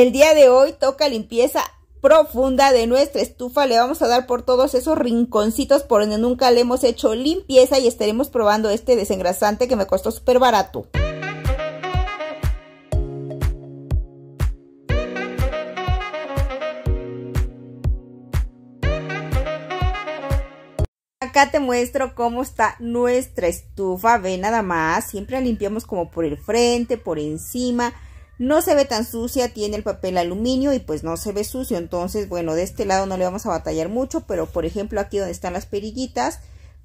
El día de hoy toca limpieza profunda de nuestra estufa. Le vamos a dar por todos esos rinconcitos por donde nunca le hemos hecho limpieza y estaremos probando este desengrasante que me costó súper barato. Acá te muestro cómo está nuestra estufa, ve nada más, siempre limpiamos como por el frente, por encima, no se ve tan sucia, tiene el papel aluminio y pues no se ve sucio. Entonces, bueno, de este lado no le vamos a batallar mucho, pero por ejemplo aquí donde están las perillitas,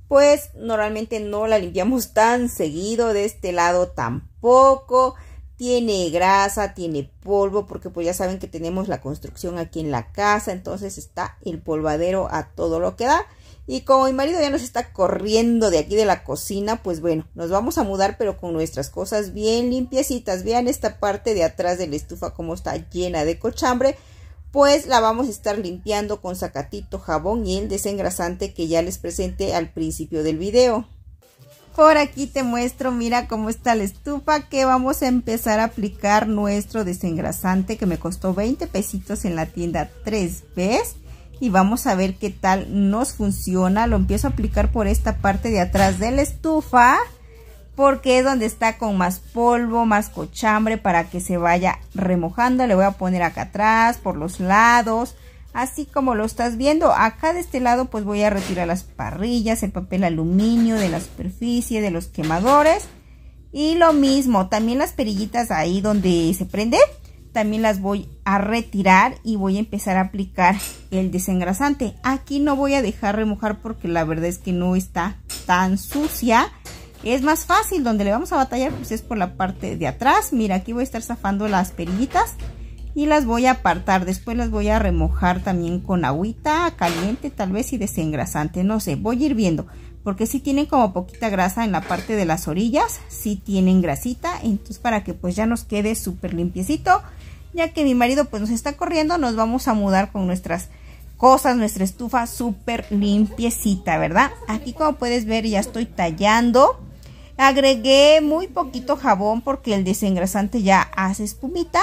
pues normalmente no la limpiamos tan seguido, de este lado tampoco. Tiene grasa, tiene polvo, porque pues ya saben que tenemos la construcción aquí en la casa, entonces está el polvadero a todo lo que da. Y como mi marido ya nos está corriendo de aquí de la cocina, pues bueno, nos vamos a mudar pero con nuestras cosas bien limpiecitas. Vean esta parte de atrás de la estufa como está llena de cochambre. Pues la vamos a estar limpiando con sacatito, jabón y el desengrasante que ya les presenté al principio del video. Por aquí te muestro, mira cómo está la estufa que vamos a empezar a aplicar nuestro desengrasante que me costó 20 pesitos en la tienda 3 veces y vamos a ver qué tal nos funciona. Lo empiezo a aplicar por esta parte de atrás de la estufa porque es donde está con más polvo, más cochambre para que se vaya remojando. Le voy a poner acá atrás, por los lados, así como lo estás viendo. Acá de este lado pues voy a retirar las parrillas, el papel aluminio de la superficie, de los quemadores. Y lo mismo, también las perillitas ahí donde se prende, también las voy a retirar y voy a empezar a aplicar el desengrasante. Aquí no voy a dejar remojar porque la verdad es que no está tan sucia. Es más fácil, donde le vamos a batallar pues es por la parte de atrás. Mira, aquí voy a estar zafando las perillitas y las voy a apartar. Después las voy a remojar también con agüita caliente, tal vez y desengrasante, no sé, voy a ir viendo porque si tienen como poquita grasa en la parte de las orillas, si tienen grasita, entonces para que pues ya nos quede súper limpiecito, ya que mi marido pues nos está corriendo, nos vamos a mudar con nuestras cosas, nuestra estufa súper limpiecita, ¿verdad? Aquí como puedes ver ya estoy tallando, agregué muy poquito jabón porque el desengrasante ya hace espumita,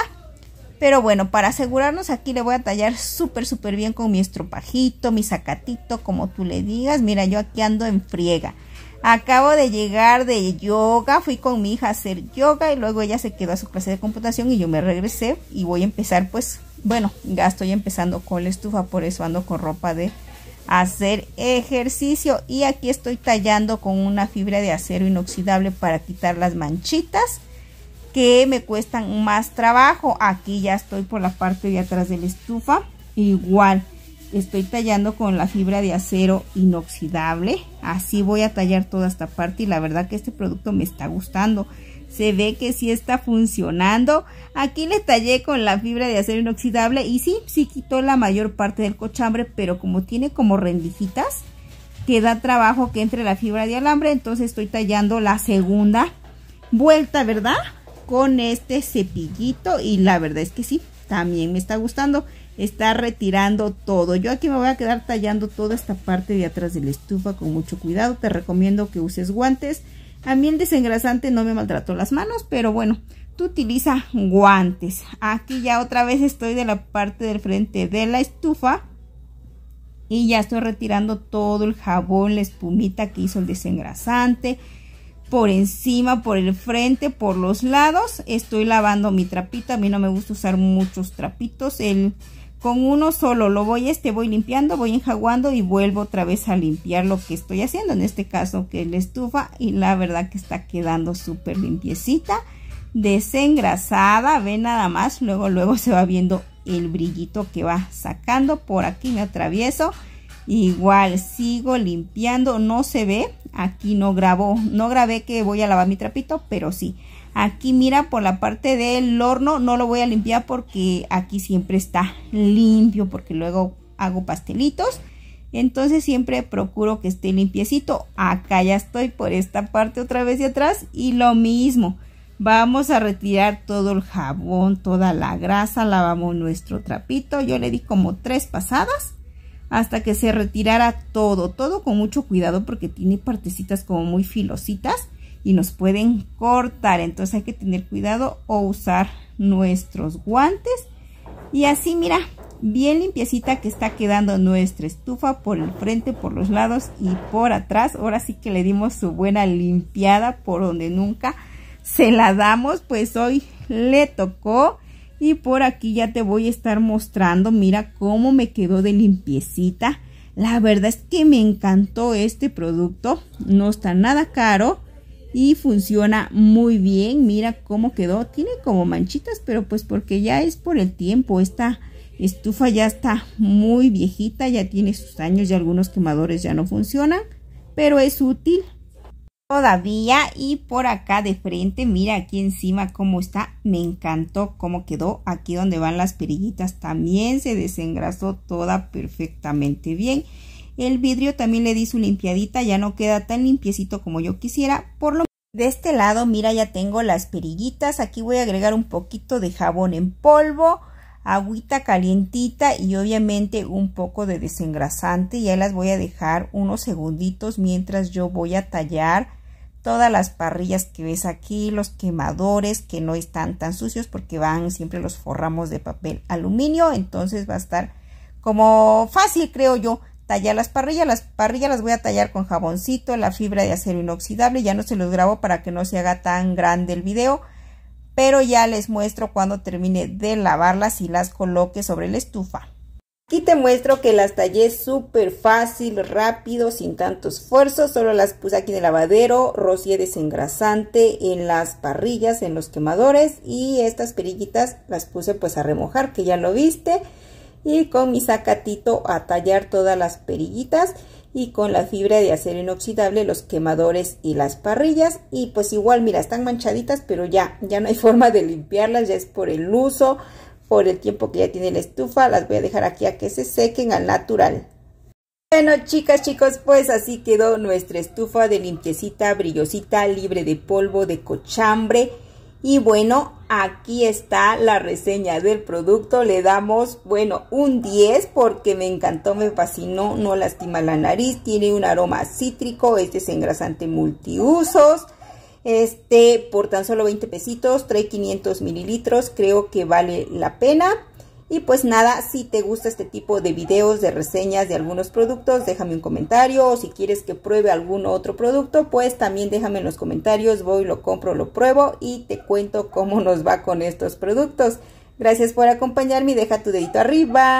pero bueno, para asegurarnos aquí le voy a tallar súper, súper bien con mi estropajito, mi sacatito, como tú le digas. Mira, yo aquí ando en friega. Acabo de llegar de yoga, fui con mi hija a hacer yoga y luego ella se quedó a su clase de computación y yo me regresé y voy a empezar pues, bueno, ya estoy empezando con la estufa, por eso ando con ropa de hacer ejercicio y aquí estoy tallando con una fibra de acero inoxidable para quitar las manchitas que me cuestan más trabajo. Aquí ya estoy por la parte de atrás de la estufa. Igual estoy tallando con la fibra de acero inoxidable. Así voy a tallar toda esta parte y la verdad que este producto me está gustando. Se ve que sí está funcionando. Aquí le tallé con la fibra de acero inoxidable y sí, sí quitó la mayor parte del cochambre, pero como tiene como rendijitas, que da trabajo que entre la fibra de alambre, entonces estoy tallando la segunda vuelta, ¿verdad? con este cepillito y la verdad es que sí, también me está gustando. Está retirando todo. Yo aquí me voy a quedar tallando toda esta parte de atrás de la estufa con mucho cuidado. Te recomiendo que uses guantes. A mí el desengrasante no me maltrató las manos, pero bueno, tú utiliza guantes. Aquí ya otra vez estoy de la parte del frente de la estufa. Y ya estoy retirando todo el jabón, la espumita que hizo el desengrasante por encima, por el frente, por los lados. Estoy lavando mi trapito. A mí no me gusta usar muchos trapitos. El, con uno solo lo voy, este voy limpiando, voy enjaguando y vuelvo otra vez a limpiar lo que estoy haciendo. En este caso que la estufa y la verdad que está quedando súper limpiecita. Desengrasada, ve nada más. Luego, luego se va viendo el brillito que va sacando. Por aquí me atravieso. Igual sigo limpiando, no se ve, aquí no grabó, no grabé que voy a lavar mi trapito, pero sí. Aquí mira por la parte del horno, no lo voy a limpiar porque aquí siempre está limpio, porque luego hago pastelitos. Entonces siempre procuro que esté limpiecito. Acá ya estoy por esta parte otra vez de atrás y lo mismo. Vamos a retirar todo el jabón, toda la grasa, lavamos nuestro trapito. Yo le di como tres pasadas hasta que se retirara todo, todo con mucho cuidado porque tiene partecitas como muy filositas y nos pueden cortar, entonces hay que tener cuidado o usar nuestros guantes y así mira, bien limpiecita que está quedando nuestra estufa por el frente, por los lados y por atrás, ahora sí que le dimos su buena limpiada por donde nunca se la damos, pues hoy le tocó y por aquí ya te voy a estar mostrando, mira cómo me quedó de limpiecita. La verdad es que me encantó este producto, no está nada caro y funciona muy bien. Mira cómo quedó, tiene como manchitas, pero pues porque ya es por el tiempo, esta estufa ya está muy viejita, ya tiene sus años y algunos quemadores ya no funcionan, pero es útil todavía y por acá de frente mira aquí encima cómo está me encantó cómo quedó aquí donde van las perillitas también se desengrasó toda perfectamente bien el vidrio también le di su limpiadita ya no queda tan limpiecito como yo quisiera por lo de este lado mira ya tengo las perillitas aquí voy a agregar un poquito de jabón en polvo agüita calientita y obviamente un poco de desengrasante ya las voy a dejar unos segunditos mientras yo voy a tallar todas las parrillas que ves aquí, los quemadores que no están tan sucios porque van siempre los forramos de papel aluminio, entonces va a estar como fácil creo yo tallar las parrillas, las parrillas las voy a tallar con jaboncito, la fibra de acero inoxidable, ya no se los grabo para que no se haga tan grande el video, pero ya les muestro cuando termine de lavarlas y las coloque sobre la estufa. Aquí te muestro que las tallé súper fácil, rápido, sin tanto esfuerzo. Solo las puse aquí en el lavadero, rocié desengrasante en las parrillas, en los quemadores. Y estas perillitas las puse pues a remojar, que ya lo viste. Y con mi sacatito a tallar todas las perillitas. Y con la fibra de acero inoxidable, los quemadores y las parrillas. Y pues igual, mira, están manchaditas, pero ya, ya no hay forma de limpiarlas, ya es por el uso por el tiempo que ya tiene la estufa. Las voy a dejar aquí a que se sequen al natural. Bueno chicas, chicos, pues así quedó nuestra estufa de limpiecita, brillosita, libre de polvo, de cochambre. Y bueno, aquí está la reseña del producto. Le damos, bueno, un 10 porque me encantó, me fascinó, no lastima la nariz, tiene un aroma cítrico, este es engrasante multiusos. Este, por tan solo 20 pesitos, trae 500 mililitros, creo que vale la pena. Y pues nada, si te gusta este tipo de videos, de reseñas de algunos productos, déjame un comentario. si quieres que pruebe algún otro producto, pues también déjame en los comentarios. Voy, lo compro, lo pruebo y te cuento cómo nos va con estos productos. Gracias por acompañarme deja tu dedito arriba.